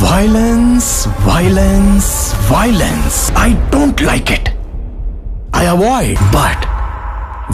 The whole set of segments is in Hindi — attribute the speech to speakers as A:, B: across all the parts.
A: Violence, violence, violence. I don't like it. I avoid, but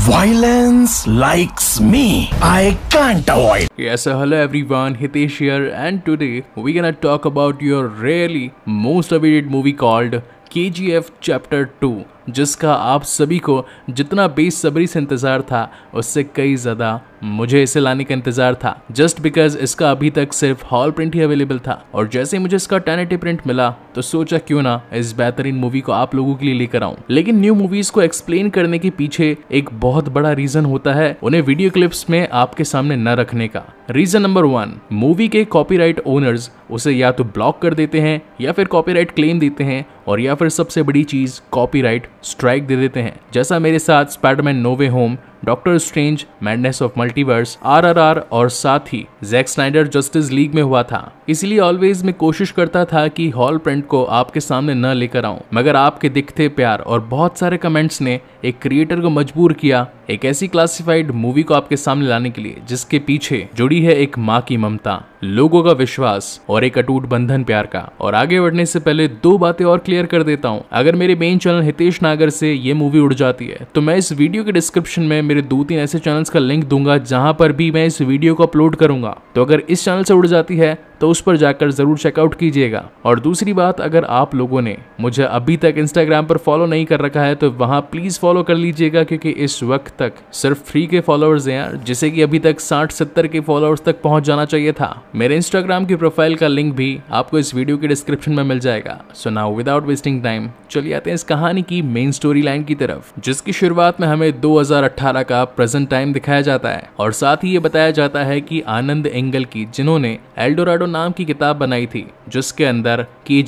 A: Violence likes me. I can't avoid. Yes, uh, hello everyone, Hitesh here and today we're gonna talk about your really most awaited movie called KGF Chapter 2 जिसका आप सभी को जितना बेसब्री से इंतज़ार था उससे कई ज़्यादा मुझे इसे लाने का इंतज़ार था जस्ट बिकॉज इसका अभी तक सिर्फ हॉल प्रिंट ही अवेलेबल था और जैसे ही मुझे इसका टेन प्रिंट मिला तो सोचा क्यों ना इस बेहतरीन मूवी को आप लोगों के लिए लेकर आऊं लेकिन न्यू मूवीज को एक्सप्लेन करने के पीछे एक बहुत बड़ा रीजन होता है उन्हें वीडियो क्लिप्स में आपके सामने न रखने का रीजन नंबर वन मूवी के कॉपीराइट ओनर्स उसे या तो ब्लॉक कर देते हैं या फिर कॉपीराइट क्लेम देते हैं और या फिर सबसे बड़ी चीज कॉपीराइट स्ट्राइक दे देते हैं जैसा मेरे साथ Spiderman No Way Home Doctor Strange Madness of Multiverse RRR और साथ ही जैक स्नाइडर जस्टिस लीग में हुआ था इसलिए ऑलवेज मैं कोशिश करता था कि हॉल प्रिंट को आपके सामने न लेकर आऊं मगर आपके दिखते प्यार और बहुत सारे कमेंट्स ने एक क्रिएटर को मजबूर किया एक ऐसी क्लासिफाइड मूवी को आपके सामने लाने के लिए जिसके पीछे जुड़ी है एक माँ की ममता लोगों का विश्वास और एक अटूट बंधन प्यार का और आगे बढ़ने से पहले दो बातें और क्लियर कर देता हूँ अगर मेरे मेन चैनल हितेश नागर से ये मूवी उड़ जाती है तो मैं इस वीडियो के डिस्क्रिप्शन में मेरे दो तीन ऐसे चैनल्स का लिंक दूंगा जहां पर भी मैं इस वीडियो को अपलोड करूंगा तो अगर इस चैनल से उड़ जाती है तो उस पर जाकर ज़रूर चेकआउट कीजिएगा और दूसरी बात अगर आप लोगों ने मुझे अभी तक इंस्टाग्राम पर फॉलो नहीं कर रखा है तो वहाँ प्लीज़ फॉलो कर लीजिएगा क्योंकि इस वक्त तक सिर्फ फ्री के फॉलोअर्स हैं यार जिसे कि अभी तक साठ सत्तर के फॉलोअर्स तक पहुँच जाना चाहिए था मेरे इंस्टाग्राम की प्रोफाइल का लिंक भी आपको इस वीडियो के डिस्क्रिप्शन में मिल जाएगा so now without wasting time चलिए आते हैं इस कहानी की मेन स्टोरी लाइन की तरफ जिसकी शुरुआत में हमें 2018 का प्रेजेंट टाइम दिखाया जाता है और साथ ही ये बताया जाता है कि आनंद एंगल की जिन्होंने एल्डोराडो नाम की किताब बनाई थी जिसके अंदर के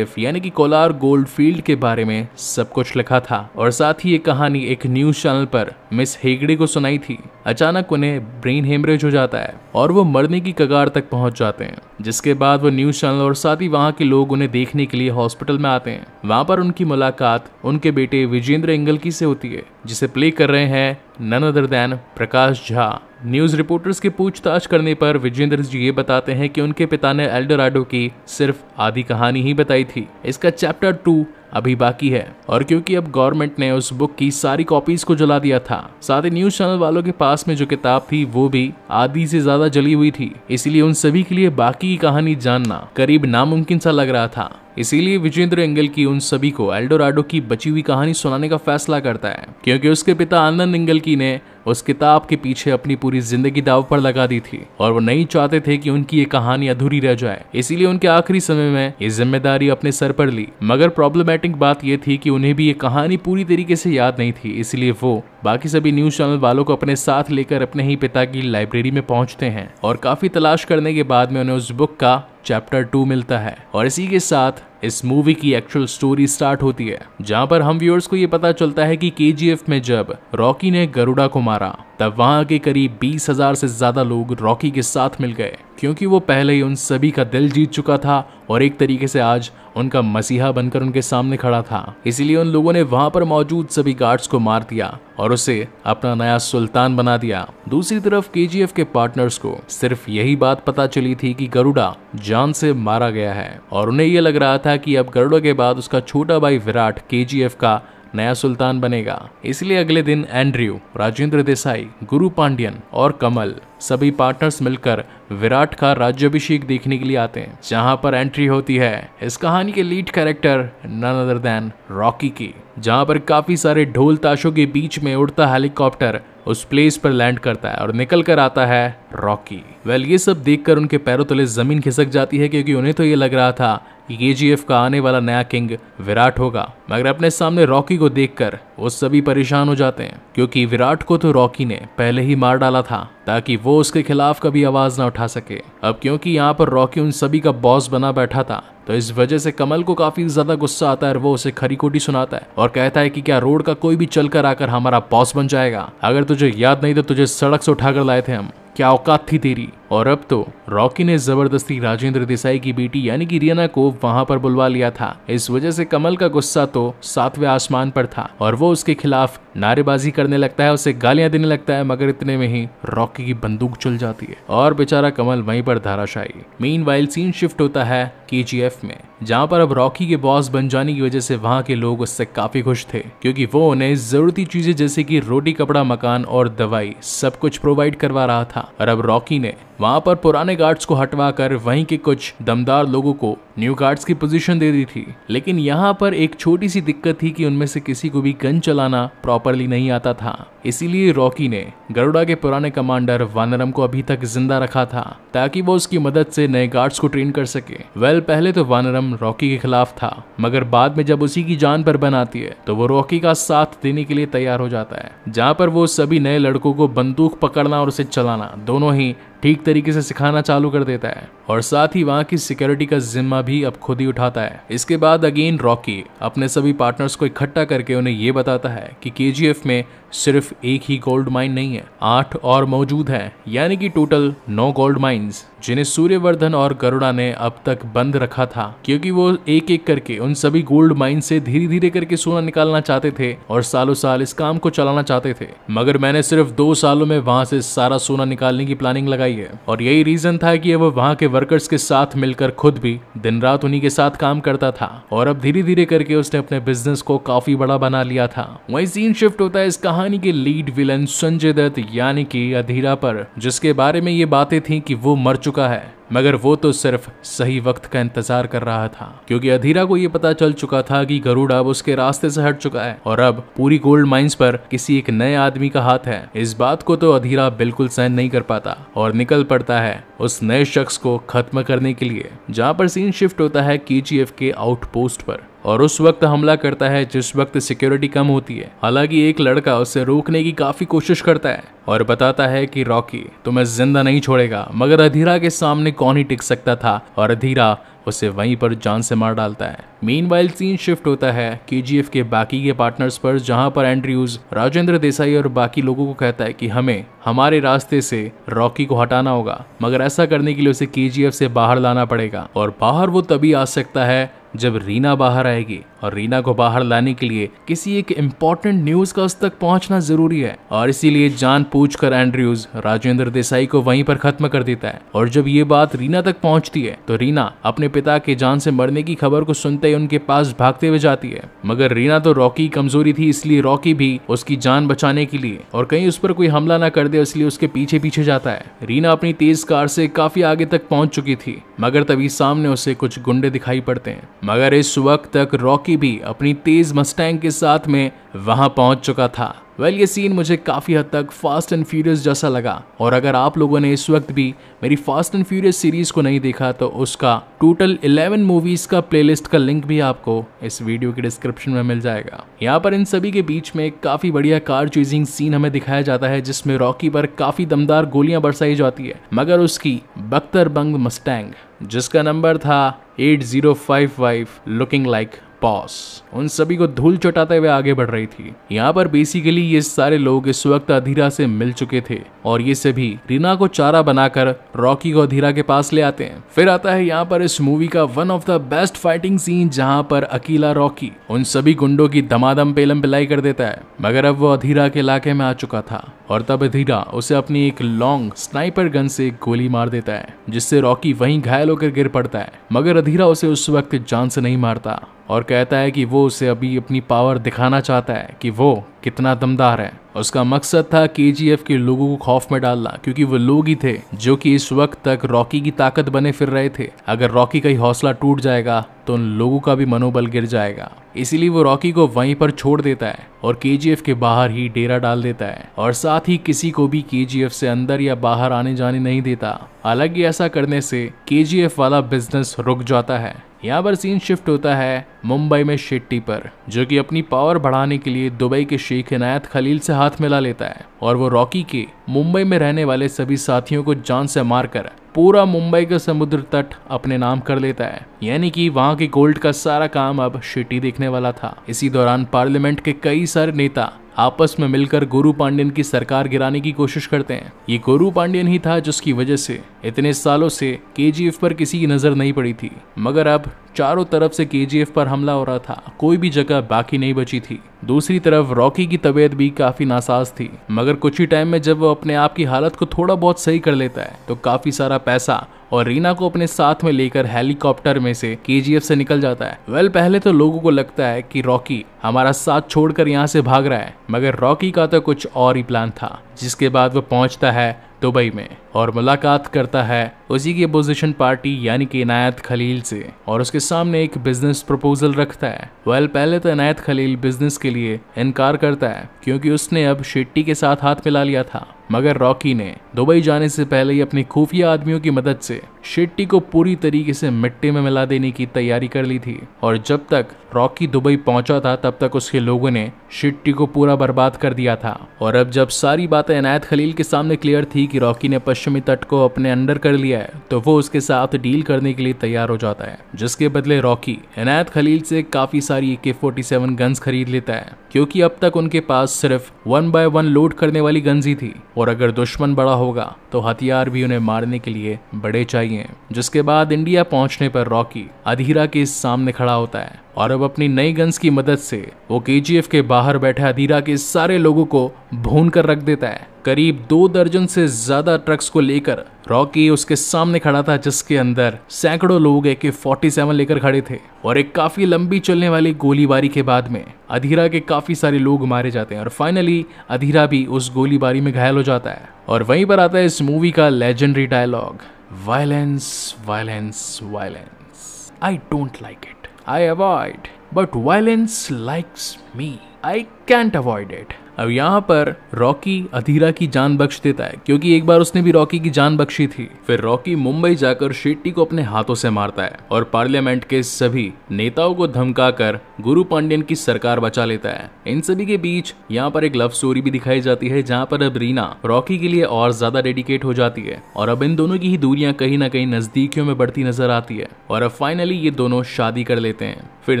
A: यानी कि कोलार गोल्ड फील्ड के बारे में सब कुछ लिखा था और साथ ही ये कहानी एक न्यूज चैनल पर मिस हेगड़े को सुनाई थी अचानक उन्हें ब्रेन हेमरेज हो जाता है और वो मरने की कगार तक पहुंच जाते हैं जिसके बाद वो न्यूज चैनल और साथ ही वहाँ के लोग उन्हें देखने के लिए हॉस्पिटल में आते हैं वहाँ पर उनकी मुलाकात उनके बेटे विजेंद्र एंगल की से होती है जिसे प्ले कर रहे हैं none other than Prakash Jha news reporters की पूछताछ करने पर विजेंद्र जी ये बताते हैं कि उनके पिता ने एल्डोराडो की सिर्फ आधी कहानी ही बताई थी इसका चैप्टर टू अभी बाकी है और क्योंकि अब गवर्नमेंट ने उस बुक की सारी कॉपीज को जला दिया था साथ ही न्यूज चैनल वालों के पास में जो किताब थी वो भी आधी से ज्यादा जली हुई थी इसलिए उन सभी के लिए बाकी की कहानी जानना करीब नामुमकिन सा लग रहा था इसीलिए विजेंद्र एंगल की उन सभी को एल्डोराडो की बची हुई कहानी सुनाने का फैसला करता है क्योंकि उसके पिता आनंद एंगल की ने उस किताब के पीछे अपनी पूरी जिंदगी दाव पर लगा दी थी और वो नहीं चाहते थे कि उनकी ये कहानी अधूरी रह जाए इसीलिए उनके आखिरी समय में ये जिम्मेदारी अपने सर पर ली मगर प्रॉब्लमेटिक बात यह थी कि उन्हें भी ये कहानी पूरी तरीके से याद नहीं थी इसलिए वो बाकी सभी न्यूज चैनल वालों को अपने साथ लेकर अपने ही पिता की लाइब्रेरी में पहुंचते हैं और काफी तलाश करने के बाद में उन्हें उस बुक का चैप्टर टू मिलता है और इसी के साथ इस मूवी की एक्चुअल स्टोरी स्टार्ट होती है जहां पर हम व्यूअर्स को ये पता चलता है कि के में जब रॉकी ने गरुड़ा को मारा तब वहां के करीब बीस हजार से ज्यादा लोग रॉकी के साथ मिल गए क्योंकि वो पहले ही उन सभी का दिल जीत चुका था और एक तरीके से आज उनका मसीहा बनकर उनके सामने खड़ा था इसीलिए उन लोगों ने वहां पर मौजूद सभी गार्ड्स को मार दिया और उसे अपना नया सुल्तान बना दिया दूसरी तरफ के के पार्टनर्स को सिर्फ यही बात पता चली थी कि गरुड़ा जान से मारा गया है और उन्हें यह लग रहा था कि अब गरुड़ा के बाद उसका छोटा भाई विराट के का नया सुल्तान बनेगा इसलिए अगले दिन एंड्रयू राजेंद्र देसाई गुरु पांडियन और कमल सभी पार्टनर्स मिलकर विराट का राज्यभिषेक देखने के लिए आते हैं जहां पर एंट्री होती है इस कहानी के lead character none other than Rocky की जहां पर काफी सारे ढोल ताशों के बीच में उड़ता हेलीकॉप्टर उस प्लेस पर लैंड करता है और निकल कर आता है रॉकी वेल ये सब देखकर उनके पैरों तले जमीन खिसक जाती है क्योंकि उन्हें तो ये लग रहा था कि e के का आने वाला नया किंग विराट होगा मगर अपने सामने रॉकी को देखकर वो सभी परेशान हो जाते हैं क्योंकि विराट को तो रॉकी ने पहले ही मार डाला था ताकि वो उसके खिलाफ कभी आवाज ना उठा सके अब क्योंकि यहाँ पर रॉकी उन सभी का बॉस बना बैठा था तो इस वजह से कमल को काफी ज्यादा गुस्सा आता है और वो उसे खरी कोटी सुनाता है और कहता है कि क्या रोड का कोई भी चलकर आकर हमारा बॉस बन जाएगा अगर तुझे याद नहीं तो तुझे सड़क से उठाकर लाए थे हम क्या औकात थी तेरी और अब तो रॉकी ने जबरदस्ती राजेंद्र देसाई की बेटी यानी कि रियना को वहां पर बुलवा लिया था इस वजह से कमल का गुस्सा तो सातवें आसमान पर था और वो उसके खिलाफ नारेबाजी करने लगता है उसे गालियां देने लगता है मगर इतने में ही रॉकी की बंदूक चल जाती है और बेचारा कमल वहीं पर धाराशाही मेन वाइल सीन शिफ्ट होता है के में जहाँ पर अब रॉकी के बॉस बन जाने की वजह से वहाँ के लोग उससे काफी खुश थे क्योंकि वो उन्हें जरूरती चीजें जैसे कि रोटी कपड़ा मकान और दवाई सब कुछ प्रोवाइड करवा रहा था और अब रॉकी ने वहाँ पर पुराने गार्ड्स को हटवा कर वहीं के कुछ दमदार लोगों को न्यू गार्ड्स की पोजीशन दे दी थी लेकिन यहाँ पर एक छोटी सी दिक्कत थी कि उनमें से किसी को भी गन चलाना प्रॉपर प्रॉपरली नहीं आता था इसीलिए रॉकी ने गरुड़ा के पुराने कमांडर वानरम को अभी तक जिंदा रखा था ताकि वो उसकी मदद से नए गार्ड्स को ट्रेन कर सके वेल पहले तो वानरम रॉकी के खिलाफ था मगर बाद में जब उसी की जान पर बन आती है तो वो रॉकी का साथ देने के लिए तैयार हो जाता है जहाँ पर वो सभी नए लड़कों को बंदूक पकड़ना और उसे चलाना दोनों ही ठीक तरीके से सिखाना चालू कर देता है और साथ ही वहाँ की सिक्योरिटी का जिम्मा भी अब खुद ही उठाता है इसके बाद अगेन रॉकी अपने सभी पार्टनर्स को इकट्ठा करके उन्हें ये बताता है कि के में सिर्फ एक ही गोल्ड माइन नहीं है आठ और मौजूद हैं यानी कि टोटल नौ गोल्ड माइंस जिन्हें सूर्यवर्धन और गरुड़ा ने अब तक बंद रखा था क्योंकि वो एक एक करके उन सभी गोल्ड माइन से धीरे धीरे करके सोना निकालना चाहते थे और सालों साल इस काम को चलाना चाहते थे मगर मैंने सिर्फ दो सालों में वहां से सारा सोना निकालने की प्लानिंग लगाई है और यही रीजन था कि वो वहां के वर्कर्स के साथ मिलकर खुद भी दिन रात उन्हीं के साथ काम करता था और अब धीरे धीरे करके उसने अपने बिजनेस को काफी बड़ा बना लिया था वही सीन शिफ्ट होता है इस कहानी के लीड विलन संजय दत्त यानी कि अधीरा पर जिसके बारे में ये बातें थी कि वो मर चुके चुका है मगर वो तो सिर्फ सही वक्त का इंतजार कर रहा था क्योंकि अधीरा को ये पता चल चुका था कि गरुड़ अब उसके रास्ते से हट चुका है और अब पूरी गोल्ड माइंस पर किसी एक नए आदमी का हाथ है इस बात को तो अधीरा बिल्कुल सहन नहीं कर पाता और निकल पड़ता है उस नए शख्स को खत्म करने के लिए जहाँ पर सीन शिफ्ट होता है के के आउटपोस्ट पर और उस वक्त हमला करता है जिस वक्त सिक्योरिटी कम होती है हालांकि एक लड़का उसे रोकने की काफी कोशिश करता है और बताता है कि रॉकी तुम्हें जिंदा नहीं छोड़ेगा मगर अधीरा के सामने कौन ही टिक सकता था और अधीरा उसे वहीं पर जान से मार डालता है मीन वाइल सीन शिफ्ट होता है के के बाकी के पार्टनर्स पर जहां पर एंड्रयूज राजेंद्र देसाई और बाकी लोगों को कहता है कि हमें हमारे रास्ते से रॉकी को हटाना होगा मगर ऐसा करने के लिए उसे के से बाहर लाना पड़ेगा और बाहर वो तभी आ सकता है जब रीना बाहर आएगी और रीना को बाहर लाने के लिए किसी एक इम्पोर्टेंट न्यूज का उस तक पहुंचना जरूरी है और इसीलिए जान पूछ कर एंड्रयूज राजेंद्र देसाई को वहीं पर खत्म कर देता है और जब ये बात रीना तक पहुंचती है तो रीना अपने पिता के जान से मरने की खबर को सुनते ही उनके पास भागते हुए जाती है मगर रीना तो रॉकी कमजोरी थी इसलिए रॉकी भी उसकी जान बचाने के लिए और कहीं उस पर कोई हमला ना कर दे इसलिए उसके पीछे पीछे जाता है रीना अपनी तेज कार से काफी आगे तक पहुंच चुकी थी मगर तभी सामने उसे कुछ गुंडे दिखाई पड़ते हैं मगर इस वक्त तक रॉकी भी अपनी तेज मस्टैंग के साथ में वहां पहुंच चुका था वेल well, ये सीन मुझे काफ़ी हद तक फास्ट एंड फ्यूरियस जैसा लगा और अगर आप लोगों ने इस वक्त भी मेरी फास्ट एंड फ्यूरियस सीरीज़ को नहीं देखा तो उसका टोटल 11 मूवीज़ का प्लेलिस्ट का लिंक भी आपको इस वीडियो के डिस्क्रिप्शन में मिल जाएगा यहाँ पर इन सभी के बीच में एक काफ़ी बढ़िया कार चूजिंग सीन हमें दिखाया जाता है जिसमें रॉकी पर काफ़ी दमदार गोलियां बरसाई जाती है मगर उसकी बख्तरबंग मस्टैंग जिसका नंबर था 8055 लुकिंग लाइक बॉस उन सभी को धूल चटाते हुए आगे बढ़ रही थी यहाँ पर बेसिकली ये सारे लोग इस वक्त अधीरा से मिल चुके थे और ये सभी रीना को चारा बनाकर रॉकी को अधीरा के पास ले आते हैं फिर आता है यहाँ पर इस मूवी का one of the best fighting scene जहाँ पर अकेला रॉकी उन सभी गुंडों की दमादम पेलम पिलाई कर देता है मगर अब वो अधीरा के इलाके में आ चुका था और तब अधीरा उसे अपनी एक लॉन्ग स्नाइपर गन से गोली मार देता है जिससे रॉकी वहीं घायल होकर गिर पड़ता है मगर अधीरा उसे उस वक्त जान से नहीं मारता और कहता है कि वो उसे अभी अपनी पावर दिखाना चाहता है कि वो कितना दमदार है उसका मकसद था के के लोगों को खौफ में डालना क्योंकि वो लोग ही थे जो कि इस वक्त तक रॉकी की ताकत बने फिर रहे थे अगर रॉकी का ही हौसला टूट जाएगा तो उन लोगों का भी मनोबल गिर जाएगा इसीलिए वो रॉकी को वहीं पर छोड़ देता है और के के बाहर ही डेरा डाल देता है और साथ ही किसी को भी के से अंदर या बाहर आने जाने नहीं देता हालांकि ऐसा करने से के वाला बिजनेस रुक जाता है यहाँ पर सीन शिफ्ट होता है मुंबई में शेट्टी पर जो कि अपनी पावर बढ़ाने के लिए दुबई के शेख इनायत खलील से हाथ मिला लेता है और वो रॉकी के मुंबई में रहने वाले सभी साथियों को जान से मारकर पूरा मुंबई का समुद्र तट अपने नाम कर लेता है यानी कि वहाँ के गोल्ड का सारा काम अब शिटी देखने वाला था इसी दौरान पार्लियामेंट के कई सारे नेता आपस में मिलकर गुरु पांडियन की सरकार गिराने की कोशिश करते हैं ये गुरु पांडियन ही था जिसकी वजह से इतने सालों से के पर किसी की नजर नहीं पड़ी थी मगर अब चारों तरफ से के पर हमला हो रहा था कोई भी जगह बाकी नहीं बची थी दूसरी तरफ रॉकी की तबीयत भी काफी नासाज थी मगर कुछ ही टाइम में जब वो अपने आप की हालत को थोड़ा बहुत सही कर लेता है तो काफ़ी सारा पैसा और रीना को अपने साथ में लेकर हेलीकॉप्टर में से के से निकल जाता है वेल पहले तो लोगों को लगता है कि रॉकी हमारा साथ छोड़कर यहाँ से भाग रहा है मगर रॉकी का तो कुछ और ही प्लान था जिसके बाद वो पहुंचता है दुबई में और मुलाकात करता है उसी की अपोजिशन पार्टी यानी कि इनायत खलील से और उसके सामने एक बिजनेस प्रपोजल रखता है वेल पहले तो इनायत खलील बिजनेस के लिए इनकार करता है क्योंकि उसने अब शेट्टी के साथ हाथ मिला लिया था मगर रॉकी ने दुबई जाने से पहले ही अपनी खुफिया आदमियों की मदद से शेट्टी को पूरी तरीके से मिट्टी में मिला देने की तैयारी कर ली थी और जब तक रॉकी दुबई पहुंचा था तब तक उसके लोगों ने शेट्टी को पूरा बर्बाद कर दिया था और अब जब सारी बातें अनायत खलील के सामने क्लियर थी कि रॉकी ने पश्चिमी तट को अपने अंडर कर लिया है तो वो उसके साथ डील करने के लिए तैयार हो जाता है जिसके बदले रॉकी अनायत खलील से काफी सारी ए के फोर्टी सेवन गन्स खरीद लेता है क्योंकि अब तक उनके पास सिर्फ वन बाय वन लोड करने वाली गन्स ही थी और अगर दुश्मन बड़ा होगा तो हथियार भी उन्हें मारने के लिए बड़े चाहिए जिसके बाद इंडिया पहुंचने पर रॉकी अधीरा के सामने खड़ा होता है और अब अपनी नई गन्स की मदद से वो के के बाहर बैठे अधीरा के सारे लोगों को भून कर रख देता है करीब दो दर्जन से ज्यादा ट्रक्स को लेकर रॉकी उसके सामने खड़ा था जिसके अंदर सैकड़ों लोग एक फोर्टी सेवन लेकर खड़े थे और एक काफी लंबी चलने वाली गोलीबारी के बाद में अधीरा के काफी सारे लोग मारे जाते हैं और फाइनली अधीरा भी उस गोलीबारी में घायल हो जाता है और वहीं पर आता है इस मूवी का legendary dialogue Violence, violence, violence. I don't like it. I avoid. But violence likes me. I can't avoid it. अब यहाँ पर रॉकी अधीरा की जान बख्श देता है क्योंकि एक बार उसने भी रॉकी की जान बख्शी थी फिर रॉकी मुंबई जाकर शेट्टी को अपने हाथों से मारता है और पार्लियामेंट के सभी नेताओं को धमकाकर गुरु पांडियन की सरकार बचा लेता है इन सभी के बीच यहाँ पर एक लव स्टोरी भी दिखाई जाती है जहाँ पर अब रीना रॉकी के लिए और ज्यादा डेडिकेट हो जाती है और अब इन दोनों की ही दूरियां कहीं ना कहीं नजदीकियों में बढ़ती नजर आती है और अब फाइनली ये दोनों शादी कर लेते हैं फिर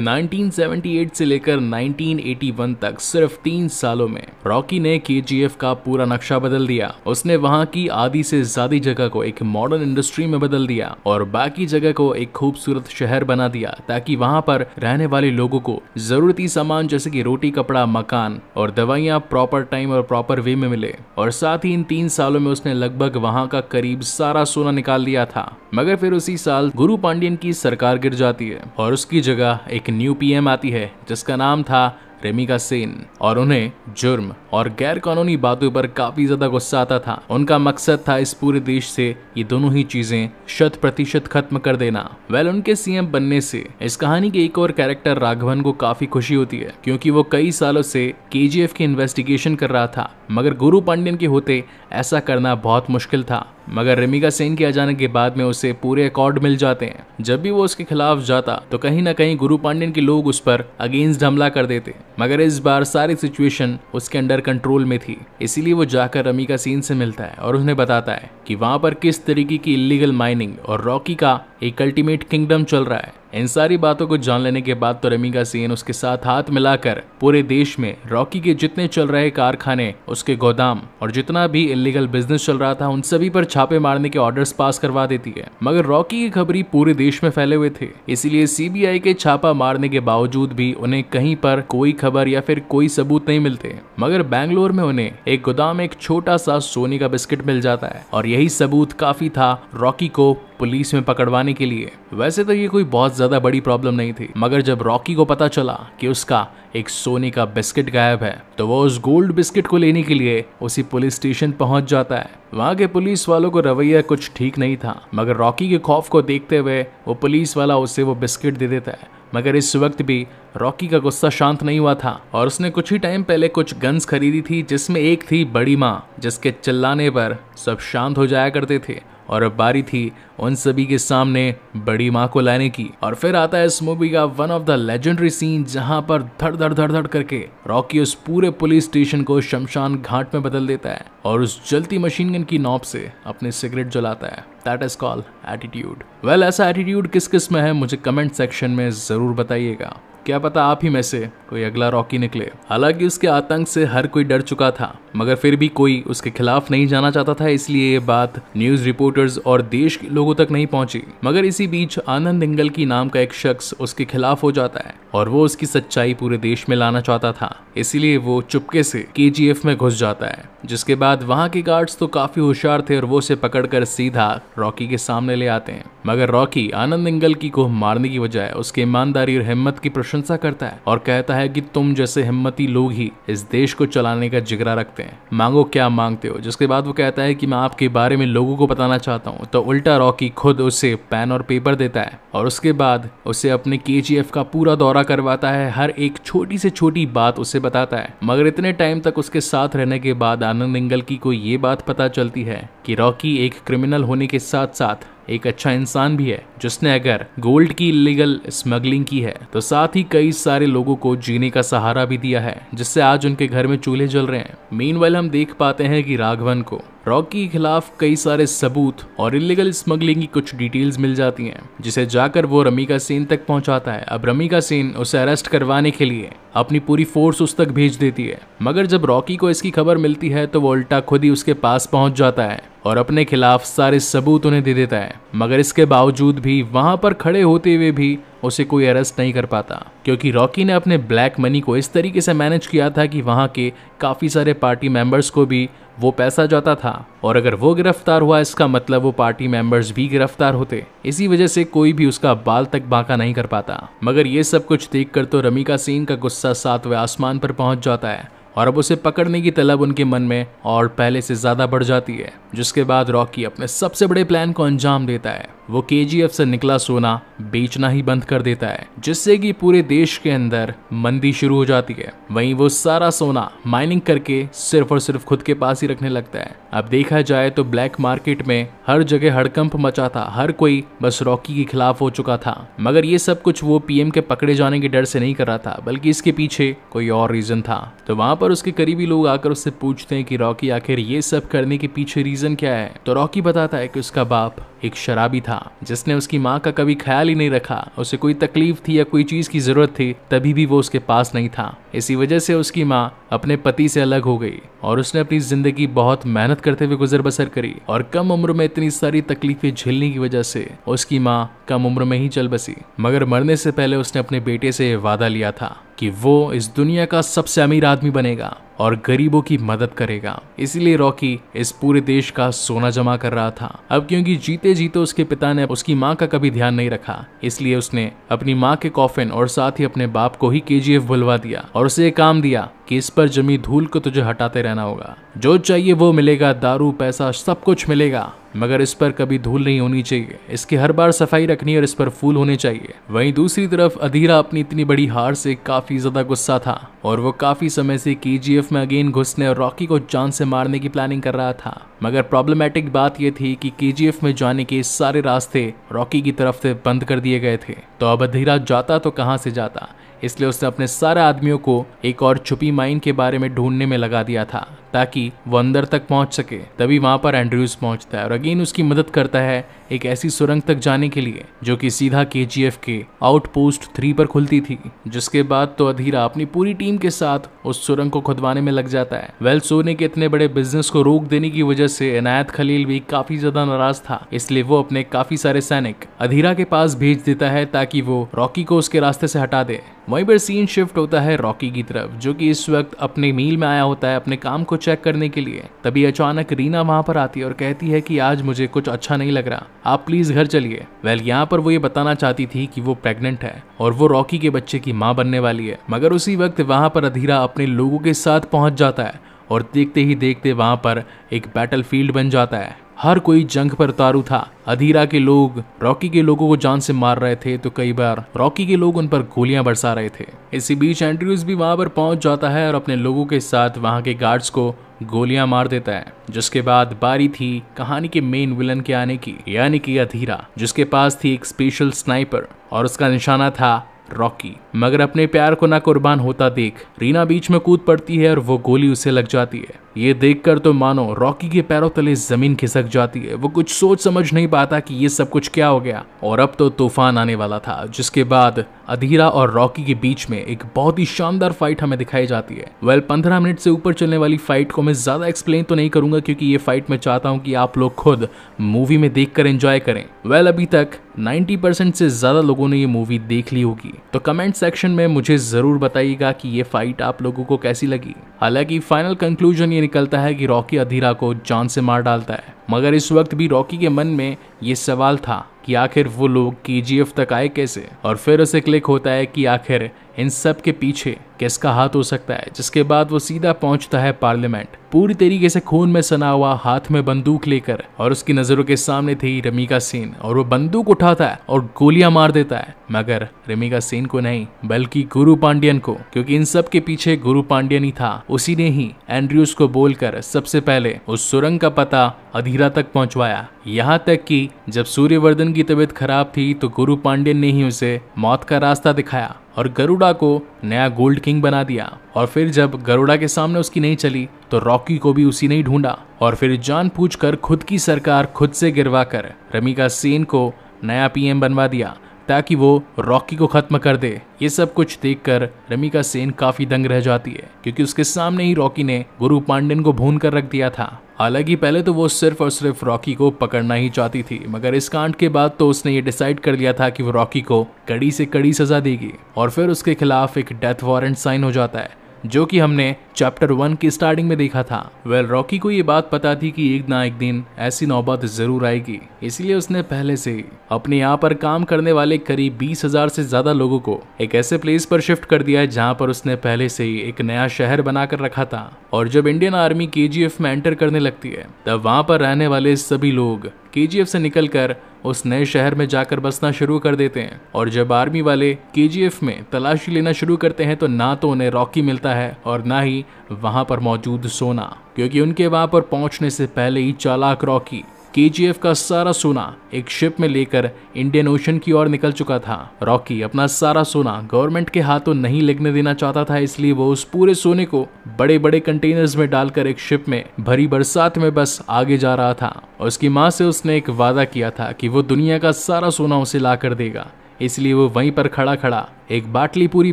A: 1978 से लेकर 1981 तक सिर्फ तीन सालों में में रॉकी ने के का पूरा नक्शा बदल दिया उसने वहाँ की आधी से ज्यादा जगह को एक मॉडर्न इंडस्ट्री में बदल दिया और बाकी जगह को एक खूबसूरत शहर बना दिया ताकि वहाँ पर रहने वाले लोगों को जरूरती सामान जैसे की रोटी कपड़ा मकान और दवाइयाँ प्रॉपर टाइम और प्रॉपर वे में मिले और साथ ही इन तीन सालों में उसने लगभग वहाँ का करीब सारा सोना निकाल दिया था मगर फिर उसी साल गुरु पांडियन की सरकार गिर जाती है और उसकी जगह एक न्यू पीएम आती है जिसका नाम था प्रेमिका सेन और उन्हें जुर्म और गैर कानूनी बातों पर काफी ज्यादा गुस्सा आता था उनका मकसद था इस पूरे देश से ये दोनों ही चीजें शत प्रतिशत खत्म कर देना वेल उनके सीएम बनने से इस कहानी के एक और कैरेक्टर राघवन को काफी खुशी होती है क्योंकि वो कई सालों से केजीएफ की इन्वेस्टिगेशन कर रहा था मगर गुरु पांडियन के होते ऐसा करना बहुत मुश्किल था मगर रेमिका सेन के आ जाने के बाद में उसे पूरे अकॉर्ड मिल जाते हैं जब भी वो उसके खिलाफ जाता तो कहीं ना कहीं गुरु पांडेन के लोग उस पर अगेंस्ट हमला कर देते मगर इस बार सारी सिचुएशन उसके अंडर कंट्रोल में थी इसीलिए वो जाकर रमिका सेन से मिलता है और उन्हें बताता है कि वहां पर किस तरीके की इलीगल माइनिंग और रॉकी का एक अल्टीमेट किंगडम चल रहा है इन सारी बातों को जान लेने के बाद तो का सेन उसके साथ हाथ मिलाकर पूरे देश में रॉकी के जितने चल रहे कारखाने उसके गोदाम और जितना भी इलीगल बिजनेस चल रहा था उन सभी पर छापे मारने के ऑर्डर्स पास करवा देती है मगर रॉकी की खबरी पूरे देश में फैले हुए थे इसीलिए सीबीआई के छापा मारने के बावजूद भी उन्हें कहीं पर कोई खबर या फिर कोई सबूत नहीं मिलते मगर बैंगलोर में उन्हें एक गोदाम एक छोटा सा सोने का बिस्किट मिल जाता है और यही सबूत काफी था रॉकी को पुलिस में पकड़वाने के लिए वैसे तो ये कोई बहुत ज्यादा बड़ी प्रॉब्लम नहीं थी मगर जब रॉकी को पता चला कि उसका एक सोने का बिस्किट गायब है तो वो उस गोल्ड बिस्किट को लेने के लिए उसी पुलिस स्टेशन पहुंच जाता है वहां के पुलिस वालों को रवैया कुछ ठीक नहीं था मगर रॉकी के खौफ को देखते हुए वो पुलिस वाला उसे वो बिस्किट दे देता है मगर इस वक्त भी रॉकी का गुस्सा शांत नहीं हुआ था और उसने कुछ ही टाइम पहले कुछ गन्स खरीदी थी जिसमें एक थी बड़ी माँ जिसके चिल्लाने पर सब शांत हो जाया करते थे और अब बारी थी उन सभी के सामने बड़ी माँ को लाने की और फिर आता है इस मूवी का one of the legendary scene जहां पर धड़ धड़ धड़ धड़ करके रॉकी उस पूरे पुलिस स्टेशन को शमशान घाट में बदल देता है और उस जलती मशीन गन की नॉब से अपने सिगरेट जलाता है that is call attitude well ऐसा एटीट्यूड किस किस में है मुझे कमेंट सेक्शन में जरूर बताइएगा क्या पता आप ही में से कोई अगला रॉकी निकले हालांकि उसके आतंक से हर कोई डर चुका था मगर फिर भी कोई उसके खिलाफ नहीं जाना चाहता था इसलिए ये बात न्यूज रिपोर्टर्स और देश के लोगों तक नहीं पहुंची मगर इसी बीच आनंद इंगल की नाम का एक शख्स उसके खिलाफ हो जाता है और वो उसकी सच्चाई पूरे देश में लाना चाहता था इसीलिए वो चुपके से के में घुस जाता है जिसके बाद वहाँ के गार्ड्स तो काफी होशियार थे और वो उसे पकड़कर सीधा रॉकी के सामने ले आते हैं मगर रॉकी आनंद इंगल की को मारने की बजाय उसकी ईमानदारी और हिम्मत की प्रशंसा करता है और कहता है कि तुम जैसे हिम्मती लोग ही इस देश को चलाने का जिगरा रखते हैं मांगो क्या मांगते हो जिसके बाद वो कहता है कि मैं आपके बारे में लोगों को बताना चाहता हूँ तो उल्टा रॉकी खुद उसे पेन और पेपर देता है और उसके बाद उसे अपने के का पूरा दौरा करवाता है हर एक छोटी से छोटी बात उसे बताता है मगर इतने टाइम तक उसके साथ रहने के बाद आनंद इंगल की को ये बात पता चलती है कि रॉकी एक क्रिमिनल होने के साथ साथ एक अच्छा इंसान भी है जिसने अगर गोल्ड की इलीगल स्मगलिंग की है तो साथ ही कई सारे लोगों को जीने का सहारा भी दिया है जिससे आज उनके घर में चूल्हे जल रहे हैं मेन हम देख पाते हैं कि राघवन को रॉकी के खिलाफ कई सारे सबूत और इलीगल स्मगलिंग की कुछ डिटेल्स मिल जाती हैं जिसे जाकर वो रमीका सेन तक पहुंचाता है अब रमिका सेन उसे अरेस्ट करवाने के लिए अपनी पूरी फोर्स उस तक भेज देती है मगर जब रॉकी को इसकी खबर मिलती है तो वो उल्टा खुद ही उसके पास पहुंच जाता है और अपने खिलाफ सारे सबूत उन्हें दे देता है मगर इसके बावजूद भी वहां पर खड़े होते हुए भी उसे कोई अरेस्ट नहीं कर पाता क्योंकि रॉकी ने अपने ब्लैक मनी को इस तरीके से मैनेज किया था कि वहाँ के काफ़ी सारे पार्टी मेंबर्स को भी वो पैसा जाता था और अगर वो गिरफ्तार हुआ इसका मतलब वो पार्टी मेंबर्स भी गिरफ्तार होते इसी वजह से कोई भी उसका बाल तक बांका नहीं कर पाता मगर ये सब कुछ देख तो रमिका सिंह का गुस्सा सातवें आसमान पर पहुंच जाता है और अब उसे पकड़ने की तलब उनके मन में और पहले से ज्यादा बढ़ जाती है जिसके बाद रॉकी अपने सबसे बड़े प्लान को अंजाम देता है वो के से निकला सोना बेचना ही बंद कर देता है जिससे कि पूरे देश के अंदर मंदी शुरू हो जाती है वहीं वो सारा सोना माइनिंग करके सिर्फ और सिर्फ खुद के पास ही रखने लगता है अब देखा जाए तो ब्लैक मार्केट में हर जगह हड़कंप मचा था हर कोई बस रॉकी के खिलाफ हो चुका था मगर ये सब कुछ वो पीएम के पकड़े जाने के डर से नहीं कर रहा था बल्कि इसके पीछे कोई और रीजन था तो वहां पर उसके करीबी लोग आकर उससे पूछते हैं कि रॉकी आखिर ये सब करने के पीछे रीजन क्या है तो रॉकी बताता है कि उसका बाप एक शराबी था था जिसने उसकी माँ का कभी ख्याल ही नहीं रखा उसे कोई तकलीफ थी या कोई चीज की जरूरत थी तभी भी वो उसके पास नहीं था इसी वजह से उसकी माँ अपने पति से अलग हो गई और उसने अपनी जिंदगी बहुत मेहनत करते हुए गुजर बसर करी और कम उम्र में इतनी सारी तकलीफें झेलने की वजह से उसकी माँ कम उम्र में ही चल बसी मगर मरने से पहले उसने अपने बेटे से वादा लिया था कि वो इस दुनिया का सबसे अमीर आदमी बनेगा और गरीबों की मदद करेगा इसलिए रॉकी इस पूरे देश का सोना जमा कर रहा था अब क्योंकि जीते जीते उसके पिता ने उसकी माँ का कभी ध्यान नहीं रखा इसलिए उसने अपनी माँ के कॉफिन और साथ ही अपने बाप को ही के बुलवा दिया और उसे काम दिया कि इस पर जमी धूल को तुझे हटाते रहना होगा जो चाहिए वो मिलेगा दारू पैसा सब कुछ मिलेगा मगर इस पर कभी धूल नहीं होनी चाहिए इसकी हर बार सफाई रखनी और इस पर फूल होने चाहिए वहीं दूसरी तरफ अधीरा अपनी इतनी बड़ी हार से काफी ज्यादा गुस्सा था और वो काफी समय से के में अगेन घुसने और रॉकी को जान से मारने की प्लानिंग कर रहा था मगर प्रॉब्लमेटिक बात यह थी कि के में जाने के सारे रास्ते रॉकी की तरफ से बंद कर दिए गए थे तो अब अधीरा जाता तो कहाँ से जाता इसलिए उसने अपने सारे आदमियों को एक और छुपी माइन के बारे में ढूंढने में लगा दिया था ताकि वो अंदर तक पहुंच सके तभी वहां पर एंड्रयूज पहुंचता है और अगेन उसकी मदद करता है एक ऐसी सुरंग तक जाने के लिए जो कि सीधा के जी एफ के आउटपोस्ट थ्री पर खुलती थी जिसके बाद तो अधीरा अपनी पूरी टीम के साथ उस सुरंग को खुदवाने में लग जाता है वेल सोने के इतने बड़े बिजनेस को रोक देने की वजह से इनायत खलील भी काफी ज्यादा नाराज था इसलिए वो अपने काफी सारे सैनिक अधीरा के पास भेज देता है ताकि वो रॉकी को उसके रास्ते से हटा दे वहीं पर सीन शिफ्ट होता है रॉकी की तरफ जो कि इस वक्त अपने मील में आया होता है अपने काम को चेक करने के लिए तभी अचानक रीना वहां पर आती है और कहती है कि आज मुझे कुछ अच्छा नहीं लग रहा आप प्लीज घर चलिए वेल यहाँ पर वो ये बताना चाहती थी कि वो प्रेग्नेंट है और वो रॉकी के बच्चे की माँ बनने वाली है मगर उसी वक्त वहां पर अधीरा अपने लोगों के साथ पहुंच जाता है और देखते ही देखते वहां पर एक फील्ड बन जाता है हर कोई जंग पर तारू था अधीरा के लोग रॉकी के लोगों को जान से मार रहे थे तो कई बार रॉकी के लोग उन पर गोलियां बरसा रहे थे इसी बीच एंड्रयूज भी वहां पर पहुंच जाता है और अपने लोगों के साथ वहां के गार्ड्स को गोलियां मार देता है जिसके बाद बारी थी कहानी के मेन विलन के आने की यानी कि अधीरा जिसके पास थी एक स्पेशल स्नाइपर और उसका निशाना था रॉकी मगर अपने प्यार को ना कुर्बान होता देख रीना बीच में कूद पड़ती है और वो गोली उसे लग जाती है ये देखकर तो मानो रॉकी के पैरों तले जमीन खिसक जाती है वो कुछ सोच समझ नहीं पाता कि ये सब कुछ क्या हो गया और अब तो तूफान आने वाला था जिसके बाद अधीरा और रॉकी के बीच में एक बहुत ही शानदार फाइट हमें दिखाई जाती है वेल पंद्रह मिनट से ऊपर चलने वाली फाइट को मैं ज्यादा एक्सप्लेन तो नहीं करूंगा क्योंकि ये फाइट मैं चाहता हूँ कि आप लोग खुद मूवी में देख कर एंजॉय करें वेल अभी तक 90% से ज्यादा लोगों ने ये मूवी देख ली होगी तो कमेंट सेक्शन में मुझे ज़रूर बताइएगा कि ये फाइट आप लोगों को कैसी लगी हालांकि फाइनल कंक्लूजन ये निकलता है कि रॉकी अधीरा को जान से मार डालता है मगर इस वक्त भी रॉकी के मन में ये सवाल था कि आखिर वो लोग के तक आए कैसे और फिर उसे क्लिक होता है कि आखिर इन सब के पीछे किसका हाथ हो सकता है जिसके बाद वो सीधा पहुंचता है पार्लियामेंट पूरी तरीके से खून में सना हुआ हाथ में बंदूक लेकर और उसकी नजरों के सामने थी रमिका सेन और वो बंदूक उठाता है और गोलियां मार देता है मगर रमिका सेन को नहीं बल्कि गुरु पांडियन को क्योंकि इन सब के पीछे गुरु पांडियन ही था उसी ने ही एंड्रयूज को बोलकर सबसे पहले उस सुरंग का पता अधीरा तक पहुंचवाया यहाँ तक कि जब सूर्यवर्धन की तबीयत खराब थी तो गुरु पांडे ने ही उसे मौत का रास्ता दिखाया और गरुड़ा को नया गोल्ड किंग बना दिया और फिर जब गरुड़ा के सामने उसकी नहीं चली तो रॉकी को भी उसी ने ढूंढा और फिर जान पूछ कर खुद की सरकार खुद से गिरवा कर रमिका सेन को नया पीएम बनवा दिया ताकि वो रॉकी को खत्म कर दे ये सब कुछ देखकर रमिका सेन काफी दंग रह जाती है क्योंकि उसके सामने ही रॉकी ने गुरु पांडेन को भून कर रख दिया था हालांकि पहले तो वो सिर्फ और सिर्फ रॉकी को पकड़ना ही चाहती थी मगर इस कांड के बाद तो उसने ये डिसाइड कर लिया था कि वो रॉकी को कड़ी से कड़ी सजा देगी और फिर उसके खिलाफ एक डेथ वारंट साइन हो जाता है जो कि हमने चैप्टर वन की स्टार्टिंग में देखा था वेल well, रॉकी को ये बात पता थी कि एक ना एक दिन ऐसी नौबत जरूर आएगी इसलिए उसने पहले से अपने यहाँ पर काम करने वाले करीब बीस हजार से ज्यादा लोगों को एक ऐसे प्लेस पर शिफ्ट कर दिया है जहाँ पर उसने पहले से ही एक नया शहर बनाकर रखा था और जब इंडियन आर्मी के में एंटर करने लगती है तब वहाँ पर रहने वाले सभी लोग केजीएफ से निकलकर उस नए शहर में जाकर बसना शुरू कर देते हैं और जब आर्मी वाले केजीएफ में तलाशी लेना शुरू करते हैं तो ना तो उन्हें रॉकी मिलता है और ना ही वहां पर मौजूद सोना क्योंकि उनके वहां पर पहुंचने से पहले ही चालाक रॉकी केजीएफ का सारा सोना एक शिप में लेकर इंडियन ओशन की ओर निकल चुका था रॉकी अपना सारा सोना गवर्नमेंट के हाथों नहीं लगने देना चाहता था इसलिए वो उस पूरे सोने को बड़े बड़े कंटेनर्स में डालकर एक शिप में भरी बरसात में बस आगे जा रहा था और उसकी माँ से उसने एक वादा किया था कि वो दुनिया का सारा सोना उसे ला कर देगा इसलिए वो वहीं पर खड़ा खड़ा एक बाटली पूरी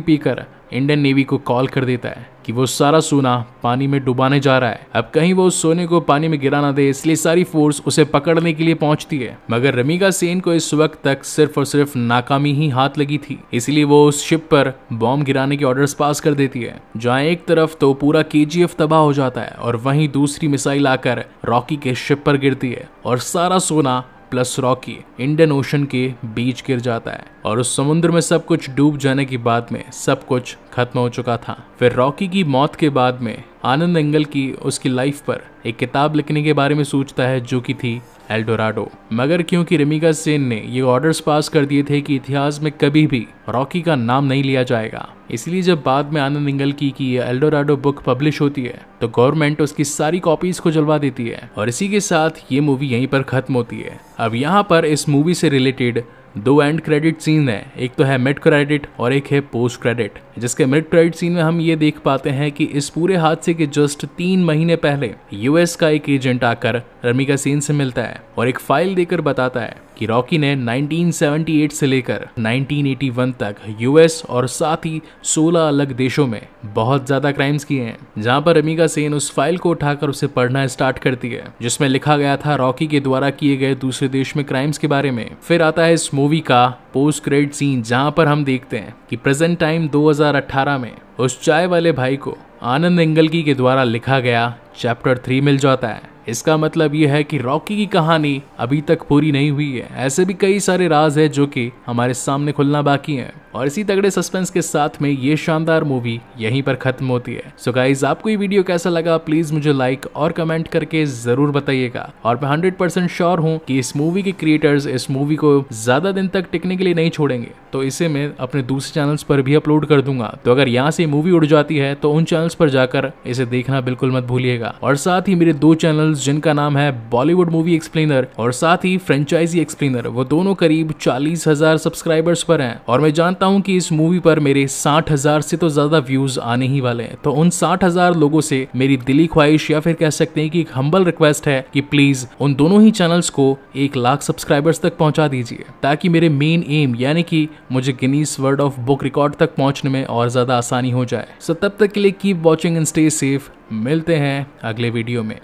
A: पीकर इंडियन नेवी को कॉल कर देता है कि वो सारा सोना पानी में डुबाने जा रहा है अब कहीं वो उस सोने को पानी में गिरा ना दे इसलिए सारी फोर्स उसे पकड़ने के लिए पहुंचती है मगर रमीगा सेन को इस वक्त तक सिर्फ और सिर्फ नाकामी ही हाथ लगी थी इसलिए वो उस शिप पर बॉम्ब गिराने के ऑर्डर्स पास कर देती है जहाँ एक तरफ तो पूरा के तबाह हो जाता है और वही दूसरी मिसाइल आकर रॉकी के शिप पर गिरती है और सारा सोना प्लस रॉकी इंडियन ओशन के बीच गिर जाता है और उस समुद्र में सब कुछ डूब जाने की बाद में सब कुछ खत्म हो चुका था फिर रॉकी की मौत के बाद में आनंद एंगल की उसकी लाइफ पर एक किताब लिखने के बारे में सोचता है जो कि थी एल्डोराडो मगर क्योंकि रेमिका सेन ने ये ऑर्डर्स पास कर दिए थे कि इतिहास में कभी भी रॉकी का नाम नहीं लिया जाएगा इसलिए जब बाद में आनंद इंगल की कि ये एल्डोराडो बुक पब्लिश होती है तो गवर्नमेंट उसकी सारी कॉपीज को जलवा देती है और इसी के साथ ये मूवी यहीं पर खत्म होती है अब यहाँ पर इस मूवी से रिलेटेड दो एंड क्रेडिट सीन है एक तो है मिड क्रेडिट और एक है पोस्ट क्रेडिट जिसके मिड क्रेडिट सीन में हम ये देख पाते हैं कि इस पूरे हादसे के जस्ट तीन महीने पहले यूएस का एक एजेंट आकर रमी का सीन से मिलता है और एक फाइल देकर बताता है कि रॉकी ने 1978 से लेकर 1981 तक यूएस और साथ ही 16 अलग देशों में बहुत ज्यादा क्राइम्स किए हैं जहां पर रमिका सेन उस फाइल को उठाकर उसे पढ़ना स्टार्ट करती है जिसमें लिखा गया था रॉकी के द्वारा किए गए दूसरे देश में क्राइम्स के बारे में फिर आता है इस मूवी का पोस्ट क्रेडिट सीन जहां पर हम देखते हैं कि प्रेजेंट टाइम 2018 में उस चाय वाले भाई को आनंद एंगलकी के द्वारा लिखा गया चैप्टर थ्री मिल जाता है इसका मतलब यह है कि रॉकी की कहानी अभी तक पूरी नहीं हुई है ऐसे भी कई सारे राज है जो कि हमारे सामने खुलना बाकी है और इसी तगड़े सस्पेंस के साथ में ये शानदार मूवी यहीं पर खत्म होती है सो so गाइज आपको ये वीडियो कैसा लगा प्लीज मुझे लाइक और कमेंट करके जरूर बताइएगा और मैं हंड्रेड परसेंट श्योर हूँ कि इस मूवी के क्रिएटर्स इस मूवी को ज्यादा दिन तक टिकने के लिए नहीं छोड़ेंगे तो इसे मैं अपने दूसरे चैनल्स पर भी अपलोड कर दूंगा तो अगर यहाँ से मूवी उड़ जाती है तो उन चैनल्स पर जाकर इसे देखना बिल्कुल मत भूलिएगा और साथ ही मेरे दो चैनल जिनका नाम है बॉलीवुड मूवी एक्सप्लेनर और साथ ही फ्रेंचाइजी एक्सप्लेनर वो दोनों करीब चालीस हजार सब्सक्राइबर्स पर है और मैं जानता जानता हूँ कि इस मूवी पर मेरे साठ हजार से तो ज्यादा व्यूज आने ही वाले हैं तो उन साठ हजार लोगों से मेरी दिली ख्वाहिश या फिर कह सकते हैं कि एक हम्बल रिक्वेस्ट है कि प्लीज उन दोनों ही चैनल्स को एक लाख सब्सक्राइबर्स तक पहुंचा दीजिए ताकि मेरे मेन एम यानी कि मुझे Guinness word of book record तक पहुंचने में और ज्यादा आसानी हो जाए सो तब तक के लिए keep watching and stay safe मिलते हैं अगले वीडियो में